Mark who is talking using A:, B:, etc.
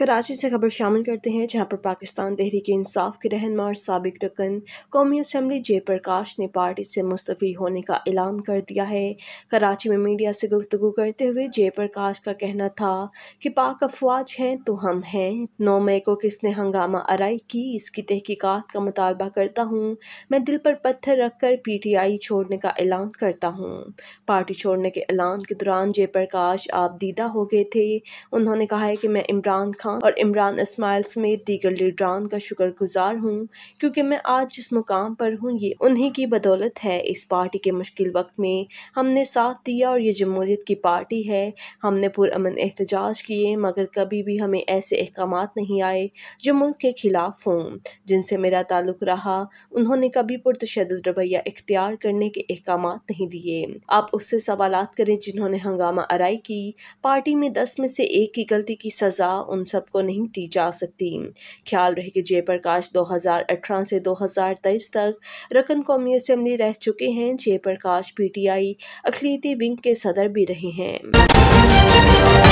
A: कराची से खबर शामिल करते हैं जहां पर पाकिस्तान तहरीक इंसाफ के रहनमा और सबक रकन कौमी असम्बली जयप्रकाश ने पार्टी से मुस्तफ़ी होने का ऐलान कर दिया है कराची में मीडिया से गुफ्तु करते हुए जयप्रकाश का कहना था कि पाक अफवाज हैं तो हम हैं नौ मई को किसने हंगामा आरई की इसकी तहकीकत का मुतालबा करता हूँ मैं दिल पर पत्थर रख कर पी टी आई छोड़ने का ऐलान करता हूँ पार्टी छोड़ने के ऐलान के दौरान जयप्रकाश आप दीदा हो गए थे उन्होंने कहा है कि मैं इमरान खान खान और इमरान इसमाइल समेत दीगर लीडरान का शुक्र गुजार हूँ क्योंकि मैं आज जिस मुकाम पर हूँ ये उन्हीं की बदौलत है इस पार्टी के मुश्किल वक्त में हमने साथ दिया और ये जमहूरीत की पार्टी है हमने पुरान एहतजाज किए मगर कभी भी हमें ऐसे अहकाम नहीं आए जो मुल्क के खिलाफ हों जिनसे मेरा ताल्लुक रहा उन्होंने कभी पुरतशद रवैया इख्तियार करने के अहकाम नहीं दिए आप उससे सवाल करें जिन्होंने हंगामा अराई की पार्टी में दस में से एक की गलती की सज़ा उन सब सबको नहीं दी जा सकती ख्याल रहे कि जयप्रकाश 2018 से 2023 तक रकन कौमी असम्बली रह चुके हैं जयप्रकाश पीटीआई अखिलती विंग के सदर भी रहे हैं